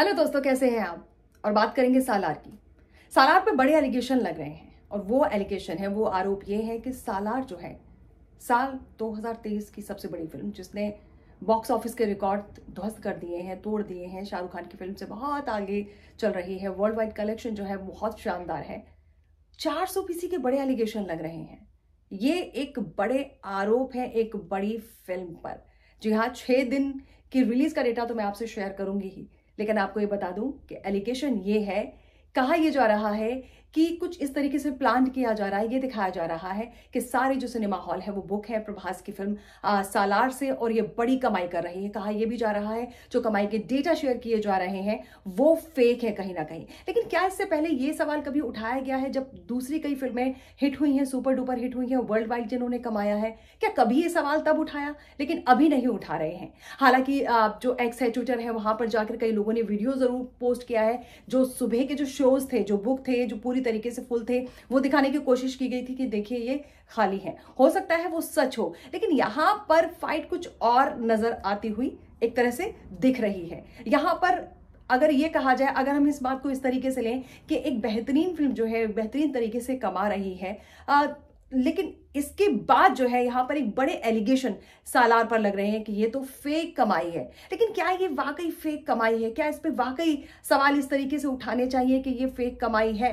hello दोस्तों कैसे हैं आप और बात करेंगे सालार की सालार पर बड़े एलिगेशन लग रहे हैं और वो एलिगेशन है वो आरोप ये है कि सालार जो है साल 2023 की सबसे बड़ी फिल्म जिसने बॉक्स ऑफिस के रिकॉर्ड ध्वस्त कर दिए हैं तोड़ दिए हैं शाहरुख खान की फिल्म से बहुत आगे चल रही है वर्ल्ड वाइड कलेक्शन जो है बहुत शानदार है चार सौ के बड़े एलिगेशन लग रहे हैं ये एक बड़े आरोप है एक बड़ी फिल्म पर जी हाँ छः दिन की रिलीज़ का डेटा तो मैं आपसे शेयर करूंगी ही लेकिन आपको ये बता दूं कि एलिगेशन ये है कहा यह जा रहा है कि कुछ इस तरीके से प्लान किया जा रहा है ये दिखाया जा रहा है कि सारे जो सिनेमा हॉल है वो बुक है प्रभास की फिल्म आ, सालार से और ये बड़ी कमाई कर रही है कहा यह भी जा रहा है जो कमाई के डेटा शेयर किए जा रहे हैं वो फेक है कहीं ना कहीं लेकिन क्या इससे पहले ये सवाल कभी उठाया गया है जब दूसरी कई फिल्में हिट हुई हैं सुपर डुपर हिट हुई हैं वर्ल्ड वाइड जिन्होंने कमाया है क्या कभी ये सवाल तब उठाया लेकिन अभी नहीं उठा रहे हैं हालांकि जो एक्स है ट्विटर है वहां पर जाकर कई लोगों ने वीडियो जरूर पोस्ट किया है जो सुबह के जो शोज थे जो बुक थे जो पूरी पूरी तरीके से फुल थे वो दिखाने की कोशिश की गई थी कि देखिए ये खाली है हो सकता है वो सच हो लेकिन यहाँ पर फाइट कुछ और नजर आती हुई एक तरह से दिख रही है यहाँ पर अगर ये कहा जाए अगर हम इस बात को इस तरीके से लें कि एक बेहतरीन फिल्म जो है बेहतरीन तरीके से कमा रही है आ, लेकिन इसके बाद जो है यहाँ पर एक बड़े एलिगेशन सालार पर लग रहे हैं कि ये तो फेक कमाई है लेकिन क्या ये वाकई फेक कमाई है क्या इस पर वाकई सवाल इस तरीके से उठाने चाहिए कि ये फेक कमाई है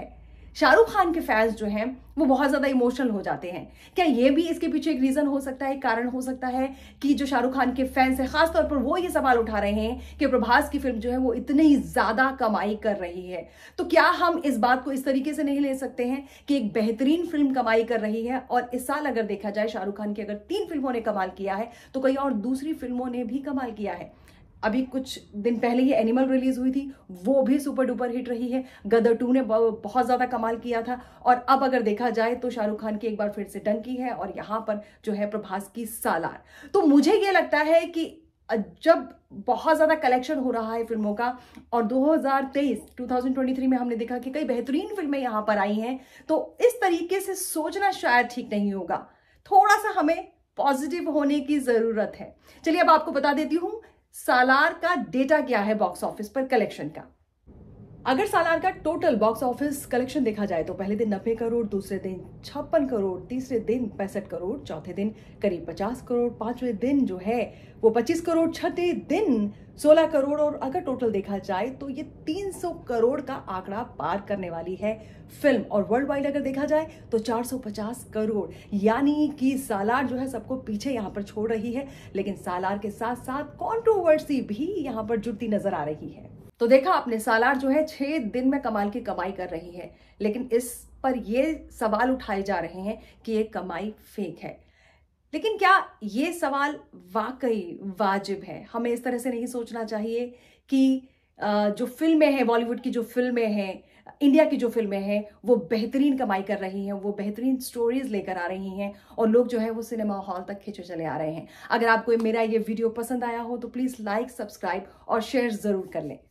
शाहरुख खान के फैंस जो हैं वो बहुत ज़्यादा इमोशनल हो जाते हैं क्या ये भी इसके पीछे एक रीज़न हो सकता है एक कारण हो सकता है कि जो शाहरुख खान के फैंस हैं खासतौर पर वो ये सवाल उठा रहे हैं कि प्रभास की फिल्म जो है वो इतनी ज़्यादा कमाई कर रही है तो क्या हम इस बात को इस तरीके से नहीं ले सकते हैं कि एक बेहतरीन फिल्म कमाई कर रही है और इस साल अगर देखा जाए शाहरुख खान की अगर तीन फिल्मों ने कमाल किया है तो कई और दूसरी फिल्मों ने भी कमाल किया है अभी कुछ दिन पहले ही एनिमल रिलीज हुई थी वो भी सुपर डुपर हिट रही है गदर टू ने बहुत ज़्यादा कमाल किया था और अब अगर देखा जाए तो शाहरुख खान की एक बार फिर से टंकी है और यहां पर जो है प्रभास की सालार तो मुझे ये लगता है कि जब बहुत ज़्यादा कलेक्शन हो रहा है फिल्मों का और 2023 2023 में हमने देखा कि कई बेहतरीन फिल्में यहां पर आई हैं तो इस तरीके से सोचना शायद ठीक नहीं होगा थोड़ा सा हमें पॉजिटिव होने की ज़रूरत है चलिए अब आपको बता देती हूँ सालार का डेटा क्या है बॉक्स ऑफिस पर कलेक्शन का अगर सालार का टोटल बॉक्स ऑफिस कलेक्शन देखा जाए तो पहले दिन नब्बे करोड़ दूसरे दिन छप्पन करोड़ तीसरे दिन पैंसठ करोड़ चौथे दिन करीब पचास करोड़ पांचवें दिन जो है वो पच्चीस करोड़ छठे दिन सोलह करोड़ और अगर टोटल देखा जाए तो ये तीन सौ करोड़ का आंकड़ा पार करने वाली है फिल्म और वर्ल्ड वाइड अगर देखा जाए तो चार सौ पचास करोड़ यानी कि सालार जो है सबको पीछे यहाँ पर छोड़ रही है लेकिन सालार के साथ साथ कॉन्ट्रोवर्सी भी यहाँ पर जुड़ती नजर आ रही है तो देखा आपने सालार जो है छः दिन में कमाल की कमाई कर रही है लेकिन इस पर ये सवाल उठाए जा रहे हैं कि ये कमाई फेक है लेकिन क्या ये सवाल वाकई वाजिब है हमें इस तरह से नहीं सोचना चाहिए कि जो फिल्में हैं बॉलीवुड की जो फिल्में हैं इंडिया की जो फिल्में हैं वो बेहतरीन कमाई कर रही हैं वो बेहतरीन स्टोरीज लेकर आ रही हैं और लोग जो है वो सिनेमा हॉल तक खींचे चले आ रहे हैं अगर आपको मेरा ये वीडियो पसंद आया हो तो प्लीज़ लाइक सब्सक्राइब और शेयर ज़रूर कर लें